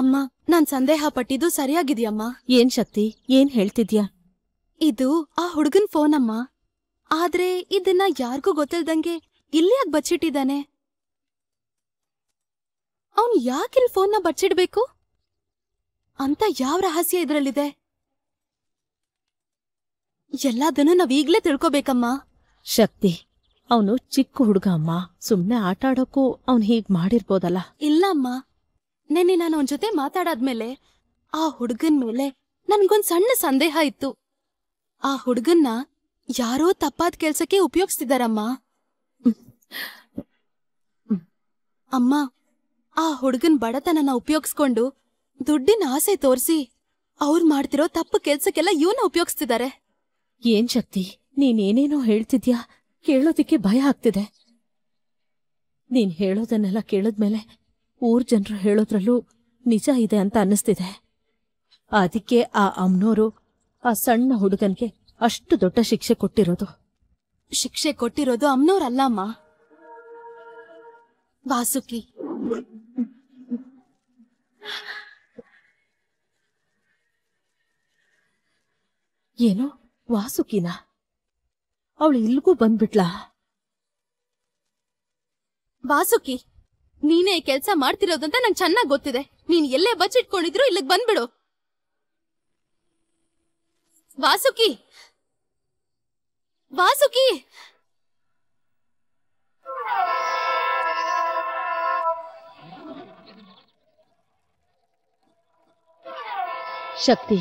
ಅಮ್ಮ ನಾನ್ ಸಂದೇಹ ಪಟ್ಟಿದ್ದು ಸರಿಯಾಗಿದ್ಯಮ್ಮ ಏನ್ ಶಕ್ತಿ ಏನ್ ಹೇಳ್ತಿದ್ಯಾ ಇದು ಆ ಹುಡುಗನ್ ಫೋನ್ ಅಮ್ಮ ಆದ್ರೆ ಇದನ್ನ ಯಾರಿಗೂ ಗೊತ್ತಿಲ್ದಂಗೆ ಇಲ್ಲಿಯಾಗ್ ಬಚ್ಚಿಟ್ಟಿದ್ದಾನೆ ಅವ್ನ್ ಯಾಕಿಲ್ ಫೋನ್ನ ಬಚ್ಚಿಡ್ಬೇಕು ಅಂತ ಯಾವ ರಹಸ್ಯ ಇದ್ರಲ್ಲಿದೆ ಎಲ್ಲದನ್ನು ಈಗ್ಲೇ ತಿಳ್ಕೊಬೇಕಮ್ಮ ಶಕ್ತಿ ಅವನು ಚಿಕ್ಕ ಹುಡುಗ ಅಮ್ಮ ಸುಮ್ನೆ ಆಟ ಅವನ್ ಅವ್ನ್ ಹೀಗ್ ಮಾಡಿರ್ಬೋದಲ್ಲ ಇಲ್ಲ ಅಮ್ಮ ನಿನ್ನೆ ನಾನು ಅವನ್ ಜೊತೆ ಮಾತಾಡಾದ್ಮೇಲೆ ಆ ಹುಡುಗನ್ ಮೇಲೆ ನನ್ಗೊಂದ್ ಸಣ್ಣ ಸಂದೇಹ ಇತ್ತು ಆ ಹುಡುಗನ್ನ ಯಾರೋ ತಪ್ಪಾದ ಕೆಲ್ಸಕ್ಕೆ ಉಪಯೋಗಿಸ್ತಿದಾರಮ್ಮ ಅಮ್ಮ ಆ ಹುಡುಗನ್ ಬಡತನನ ಉಪಯೋಗಿಸ್ಕೊಂಡು ದುಡ್ಡಿನ ಆಸೆ ತೋರಿಸಿ ಅವ್ರು ಮಾಡ್ತಿರೋ ತಪ್ಪು ಕೆಲ್ಸಕ್ಕೆಲ್ಲ ಇವನ್ನ ಉಪಯೋಗಿಸ್ತಿದ್ದಾರೆ ಏನ್ ಶಕ್ತಿ ನೀನೇನೇನೋ ಹೇಳ್ತಿದ್ಯಾ ಕೇಳೋದಿಕ್ಕೆ ಭಯ ಆಗ್ತಿದೆ ನೀನ್ ಹೇಳೋದನ್ನೆಲ್ಲ ಕೇಳಿದ್ಮೇಲೆ ಊರ್ ಜನರು ಹೇಳೋದ್ರಲ್ಲೂ ನಿಜ ಇದೆ ಅಂತ ಅನ್ನಿಸ್ತಿದೆ ಅದಕ್ಕೆ ಆ ಅಮ್ನೋರು ಆ ಸಣ್ಣ ಹುಡುಗನ್ಗೆ ಅಷ್ಟು ದೊಡ್ಡ ಶಿಕ್ಷೆ ಕೊಟ್ಟಿರೋದು ಶಿಕ್ಷೆ ಕೊಟ್ಟಿರೋದು ಅಮ್ನೋರಲ್ಲಮ್ಮ ವಾಸುಕಿ ಏನೋ ವಾಸುಕಿನ ಅವಳು ಇಲ್ಗೂ ಬಂದ್ಬಿಟ್ಲಾ ವಾಸುಕಿ ನೀನೇ ಕೆಲ್ಸ ಮಾಡ್ತಿರೋದಂತ ನಂಗೆ ಚೆನ್ನಾಗ್ ಗೊತ್ತಿದೆ ನೀನ್ ಎಲ್ಲೇ ಇಟ್ಕೊಂಡಿದ್ರು ಇಲ್ಲಿಗೆ ಬಂದ್ಬಿಡು ವಾಸುಕಿ ವಾಸುಕಿ ಶಕ್ತಿ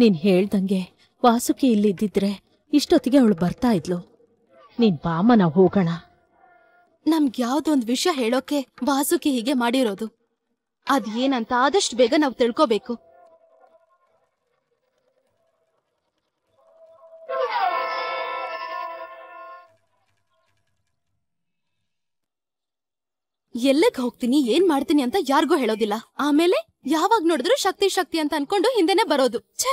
ನೀನ್ ಹೇಳ್ದಂಗೆ ವಾಸುಕಿ ಇಲ್ಲಿದ್ದಿದ್ರೆ ಇಷ್ಟೊತ್ತಿಗೆ ಅವಳು ಬರ್ತಾ ಇದ್ಲು ನೀನ್ ಬಾಮನ ಹೋಗೋಣ ನಮ್ಗ್ ಯಾವ್ದೊಂದ್ ವಿಷಯ ಹೇಳೋಕೆ ವಾಸುಕಿ ಹೀಗೆ ಮಾಡಿರೋದು ಅದ್ ಏನಂತ ಆದಷ್ಟು ಬೇಗ ನಾವು ತಿಳ್ಕೋಬೇಕು ಎಲ್ಲಕ್ ಹೋಗ್ತೀನಿ ಏನ್ ಮಾಡ್ತೀನಿ ಅಂತ ಯಾರಿಗೂ ಹೇಳೋದಿಲ್ಲ ಆಮೇಲೆ ಯಾವಾಗ ನೋಡಿದ್ರು ಶಕ್ತಿ ಶಕ್ತಿ ಅಂತ ಅನ್ಕೊಂಡು ಹಿಂದೆನೆ ಬರೋದು ಛೇ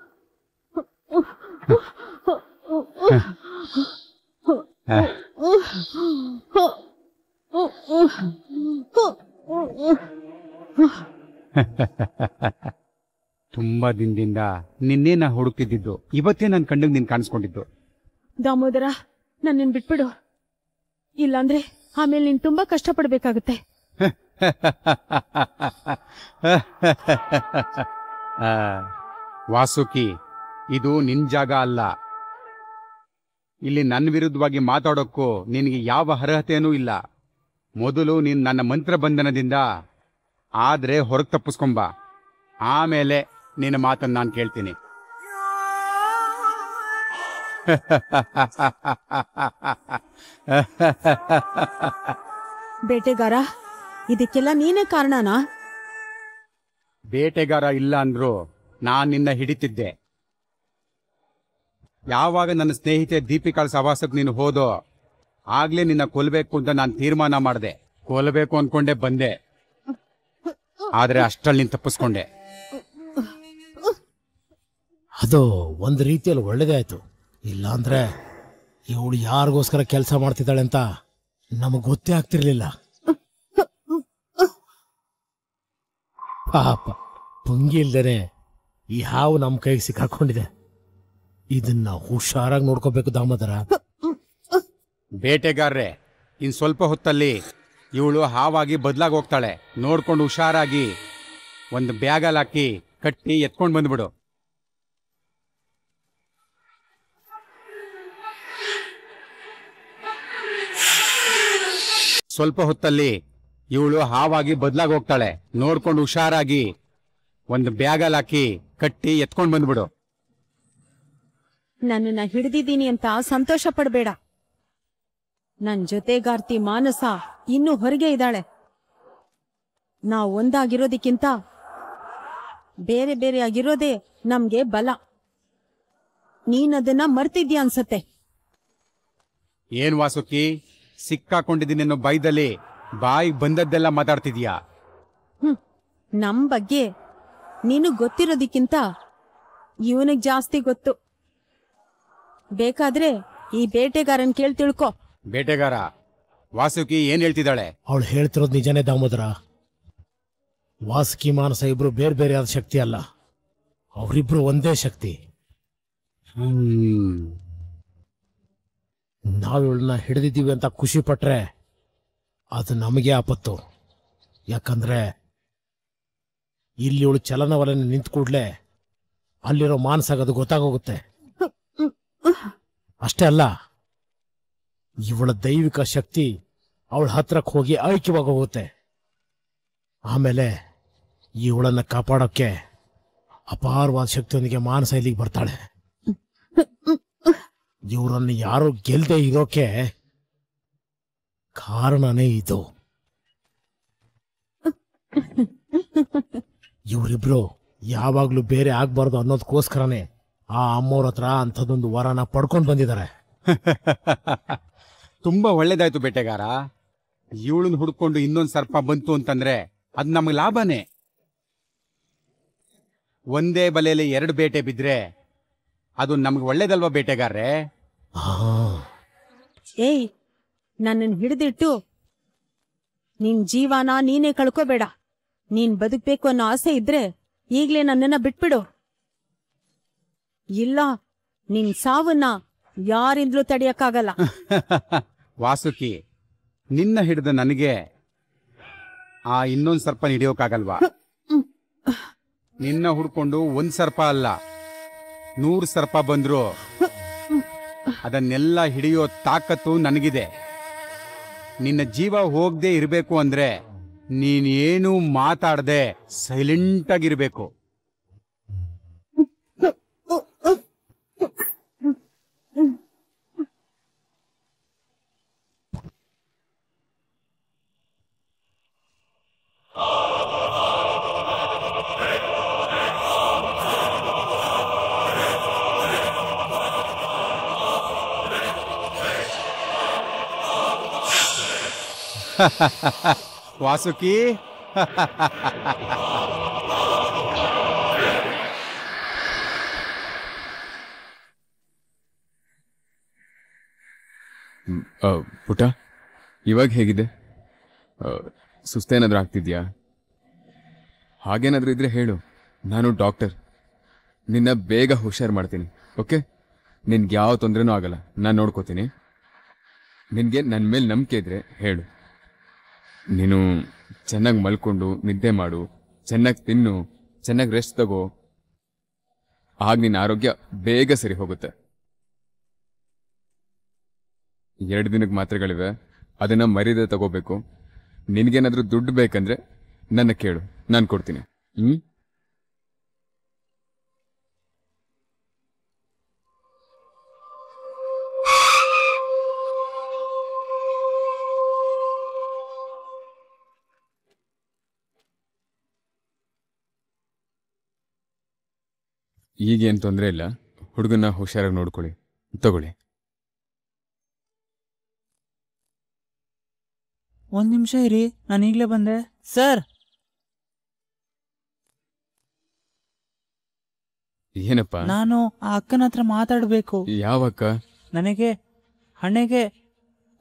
ತುಂಬಾ ದಿನದಿಂದ ನಿನ್ನೆ ನಾ ಹುಡುಕ್ತಿದ್ದು ಇವತ್ತೇ ನನ್ನ ಕಣ್ಣಿಗೆ ನೀನ್ ಕಾಣಿಸ್ಕೊಂಡಿದ್ದು ದಾಮೋದರ ಬಿಟ್ಬಿಡು ಇಲ್ಲಾಂದ್ರೆ ಆಮೇಲೆ ನೀನ್ ತುಂಬಾ ಕಷ್ಟ ವಾಸುಕಿ ಇದು ನಿನ್ ಜಾಗ ಅಲ್ಲ ಇಲ್ಲಿ ನನ್ನ ವಿರುದ್ಧವಾಗಿ ಮಾತಾಡೋಕ್ಕೂ ನಿನಗೆ ಯಾವ ಅರ್ಹತೆಯೂ ಇಲ್ಲ ಮೊದಲು ನೀನ್ ನನ್ನ ಮಂತ್ರ ಬಂಧನದಿಂದ ಆದರೆ ಹೊರಗೆ ತಪ್ಪಿಸ್ಕೊಂಬ ಆಮೇಲೆ ನಿನ್ನ ಮಾತನ್ನು ನಾನು ಕೇಳ್ತೀನಿ ಬೇಟೆಗಾರ ಇದಕ್ಕೆಲ್ಲ ನೀನೇ ಕಾರಣನಾ ಬೇಟೆಗಾರ ಇಲ್ಲ ಅಂದ್ರು ನಾನು ನಿನ್ನ ಹಿಡಿತಿದ್ದೆ ಯಾವಾಗ ನನ್ನ ಸ್ನೇಹಿತೆ ದೀಪಿಕಾಳ ಸವಾಸಕ್ಕೆ ನೀನು ಹೋದೋ ಆಗ್ಲೇ ನಿನ್ನ ಕೊಲ್ಬೇಕು ಅಂತ ನಾನು ತೀರ್ಮಾನ ಮಾಡಿದೆ ಕೊಲ್ಬೇಕು ಅನ್ಕೊಂಡೆ ಬಂದೆ ಆದ್ರೆ ಅಷ್ಟಲ್ಲಿ ನೀನ್ ತಪ್ಪಿಸ್ಕೊಂಡೆ ಅದು ಒಂದು ರೀತಿಯಲ್ಲಿ ಒಳ್ಳೆಯದಾಯಿತು ಆಯಿತು ಇಲ್ಲಾಂದರೆ ಇವಳು ಯಾರಿಗೋಸ್ಕರ ಕೆಲಸ ಮಾಡ್ತಿದ್ದಾಳೆ ಅಂತ ನಮಗೆ ಗೊತ್ತೇ ಆಗ್ತಿರ್ಲಿಲ್ಲ ಪಾಪ ಪುಂಗಿ ಇಲ್ದೇನೆ ಹಾವು ನಮ್ಮ ಕೈಗೆ ಸಿಕ್ಕಾಕೊಂಡಿದೆ ಇದನ್ನ ಹುಷಾರಾಗಿ ನೋಡ್ಕೋಬೇಕು ದಾಮೋದರ ಬೇಟೆಗಾರ್ರೆ ಇನ್ ಸ್ವಲ್ಪ ಹೊತ್ತಲ್ಲಿ ಇವಳು ಹಾವಾಗಿ ಬದಲಾಗಿ ಹೋಗ್ತಾಳೆ ನೋಡ್ಕೊಂಡು ಹುಷಾರಾಗಿ ಒಂದು ಬ್ಯಾಗಲ್ಲಿ ಹಾಕಿ ಕಟ್ಟಿ ಎತ್ಕೊಂಡು ಬಂದ್ಬಿಡು ಸ್ವಲ್ಪ ಹೊತ್ತಲ್ಲಿ ಇವಳು ಹಾವಾಗಿ ಬದಲಾಗಿ ಹೋಗ್ತಾಳೆ ನೋಡ್ಕೊಂಡು ಹುಷಾರಾಗಿ ಒಂದು ಬ್ಯಾಗಲ್ ಹಾಕಿ ಕಟ್ಟಿ ಎತ್ಕೊಂಡ್ ಬಂದ್ಬಿಡು ನನ್ನ ಹಿಡಿದಿದ್ದೀನಿ ಅಂತ ಸಂತೋಷ ಪಡಬೇಡ ನನ್ ಜೊತೆಗಾರ್ತಿ ಮಾನಸ ಇನ್ನೂ ಹೊರಗೆ ಇದ್ದಾಳೆ ನಾವು ಒಂದಾಗಿರೋದಕ್ಕಿಂತ ಬೇರೆ ಬೇರೆ ಆಗಿರೋದೇ ನಮ್ಗೆ ಬಲ ನೀನದನ್ನ ಮರ್ತಿದ್ಯಾ ಅನ್ಸತ್ತೆ ಏನ್ ವಾಸುಕಿ ಅನ್ನೋ ಬೈದಲ್ಲಿ ಬಾಯಿ ಬಂದದ್ದೆಲ್ಲ ಮಾತಾಡ್ತಿದ್ಯಾ ನಮ್ ಬಗ್ಗೆ ನೀನು ಗೊತ್ತಿರೋದಕ್ಕಿಂತ ಇವನಿಗೆ ಜಾಸ್ತಿ ಗೊತ್ತು ಬೇಕಾದ್ರೆ ಈ ಬೇಟೆಗಾರನ್ ಕೇಳಿ ತಿಳ್ಕೊ ಬೇಟೆಗಾರ ವಾಸುಕಿ ಏನ್ ಹೇಳ್ತಿದ್ದಾಳೆ ಅವಳು ಹೇಳ್ತಿರೋದು ನಿಜನೇ ದಾಮೋದರ ವಾಸುಕಿ ಮಾನಸ ಇಬ್ರು ಬೇರೆ ಬೇರೆ ಆದ ಶಕ್ತಿ ಅಲ್ಲ ಅವರಿಬ್ರು ಒಂದೇ ಶಕ್ತಿ ಹ್ಮ್ ನಾವು ಇವಳನ್ನ ಹಿಡಿದಿದ್ದೀವಿ ಅಂತ ಖುಷಿ ಪಟ್ಟರೆ ಅದು ನಮಗೆ ಆಪತ್ತು ಯಾಕಂದರೆ ಇಲ್ಲಿ ಇವಳು ಚಲನವಲನ ನಿಂತು ಕೂಡಲೇ ಅಲ್ಲಿರೋ ಮಾನಸಾಗೋದು ಗೊತ್ತಾಗೋಗುತ್ತೆ ಅಷ್ಟೇ ಅಲ್ಲ ಇವಳ ದೈವಿಕ ಶಕ್ತಿ ಅವಳ ಹತ್ರಕ್ಕೆ ಹೋಗಿ ಐಕ್ಯವಾಗೋಗುತ್ತೆ ಆಮೇಲೆ ಇವಳನ್ನ ಕಾಪಾಡೋಕ್ಕೆ ಅಪಾರವಾದ ಶಕ್ತಿಯೊಂದಿಗೆ ಮಾನಸ ಇಲ್ಲಿಗೆ ಬರ್ತಾಳೆ ಇವರನ್ನು ಯಾರು ಗೆಲ್ಲದೆ ಇರೋಕೆ ಕಾರಣನೇ ಇದು ಇವರಿಬ್ರು ಯಾವಾಗ್ಲೂ ಬೇರೆ ಆಗ್ಬಾರ್ದು ಅನ್ನೋದಕ್ಕೋಸ್ಕರನೇ ಆ ಅಮ್ಮವ್ರ ಹತ್ರ ಅಂಥದ್ದೊಂದು ವರನ ಪಡ್ಕೊಂಡು ಬಂದಿದ್ದಾರೆ ತುಂಬಾ ಒಳ್ಳೇದಾಯ್ತು ಬೇಟೆಗಾರ ಇವಳನ್ನ ಹುಡ್ಕೊಂಡು ಇನ್ನೊಂದು ಸರ್ಪ ಬಂತು ಅಂತಂದ್ರೆ ಅದು ನಮ್ಗೆ ಲಾಭನೇ ಒಂದೇ ಬಲೆಯಲ್ಲಿ ಎರಡು ಬೇಟೆ ಬಿದ್ರೆ ಅದು ನಮ್ಗೆ ಒಳ್ಳೇದಲ್ವಾ ಬೇಟೆಗಾರ್ರೆ ಏಯ್ ನನ್ನನ್ನು ಹಿಡಿದಿಟ್ಟು ನಿನ್ ಜೀವನ ನೀನೇ ಕಳ್ಕೋಬೇಡ ನೀನ್ ಬದುಕ್ಬೇಕು ಅನ್ನೋ ಆಸೆ ಇದ್ರೆ ಈಗ್ಲೇ ನನ್ನನ್ನ ಬಿಟ್ಬಿಡು ಇಲ್ಲ ನಿನ್ ಸಾವನ್ನ ಯಾರಿಂದಲೂ ತಡೆಯಕ್ಕಾಗಲ್ಲ ವಾಸುಕಿ ನಿನ್ನ ಹಿಡಿದ ನನಗೆ ಆ ಇನ್ನೊಂದ್ ಸರ್ಪ ಹಿಡಿಯೋಕಾಗಲ್ವಾ ನಿನ್ನ ಹುಡ್ಕೊಂಡು ಒಂದ್ ಸರ್ಪ ಅಲ್ಲ ನೂರು ಸರ್ಪ ಬಂದ್ರು ಅದನ್ನೆಲ್ಲ ಹಿಡಿಯೋ ತಾಕತ್ತು ನನಗಿದೆ ನಿನ್ನ ಜೀವ ಹೋಗದೆ ಇರಬೇಕು ಅಂದ್ರೆ ನೀನೇನು ಮಾತಾಡದೆ ಸೈಲೆಂಟ್ ಆಗಿರ್ಬೇಕು ವಾಸುಕಿ ಪುಟ ಇವಾಗ ಹೇಗಿದೆ ಸುಸ್ತೇನಾದ್ರೂ ಆಗ್ತಿದ್ಯಾ ಹಾಗೇನಾದ್ರೂ ಇದ್ರೆ ಹೇಳು ನಾನು ಡಾಕ್ಟರ್ ನಿನ್ನ ಬೇಗ ಹುಷಾರು ಮಾಡ್ತೀನಿ ಓಕೆ ನಿನ್ಗೆ ಯಾವ ತೊಂದರೆನೂ ಆಗಲ್ಲ ನಾನು ನೋಡ್ಕೋತೀನಿ ನಿನಗೆ ನನ್ನ ಮೇಲೆ ನಂಬಿಕೆ ಇದ್ರೆ ಹೇಳು ನೀನು ಚೆನ್ನಾಗಿ ಮಲ್ಕೊಂಡು ನಿದ್ದೆ ಮಾಡು ಚೆನ್ನಾಗಿ ತಿನ್ನು ಚೆನ್ನಾಗಿ ರೆಸ್ಟ್ ತಗೋ ಆಗ ನಿನ್ನ ಆರೋಗ್ಯ ಬೇಗ ಸರಿ ಹೋಗುತ್ತೆ ಎರಡು ದಿನಕ್ಕೆ ಮಾತ್ರೆಗಳಿವೆ ಅದನ್ನು ಮರ್ಯಾದೆ ತಗೋಬೇಕು ನಿನಗೇನಾದರೂ ದುಡ್ಡು ಬೇಕಂದ್ರೆ ನನ್ನ ಕೇಳು ನಾನು ಕೊಡ್ತೀನಿ ಹ್ಞೂ ಈಗೇನು ತೊಂದರೆ ಇಲ್ಲ ಹುಡುಗನ ಹುಷಾರಾಗಿ ನೋಡ್ಕೊಳ್ಳಿ ತಗೊಳ್ಳಿ ಒಂದು ನಿಮಿಷ ಇರಿ ನಾನು ಈಗಲೇ ಬಂದೆ ಸರ್ ಏನಪ್ಪ ನಾನು ಆ ಅಕ್ಕನ ಹತ್ರ ಮಾತಾಡಬೇಕು ಯಾವ ಅಕ್ಕ ನನಗೆ ಹಣೆಗೆ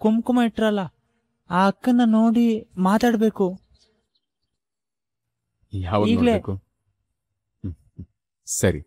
ಕುಂಕುಮ ಇಟ್ರಲ್ಲ ಆ ಅಕ್ಕನ ನೋಡಿ ಮಾತಾಡಬೇಕು ಯಾವ ಸರಿ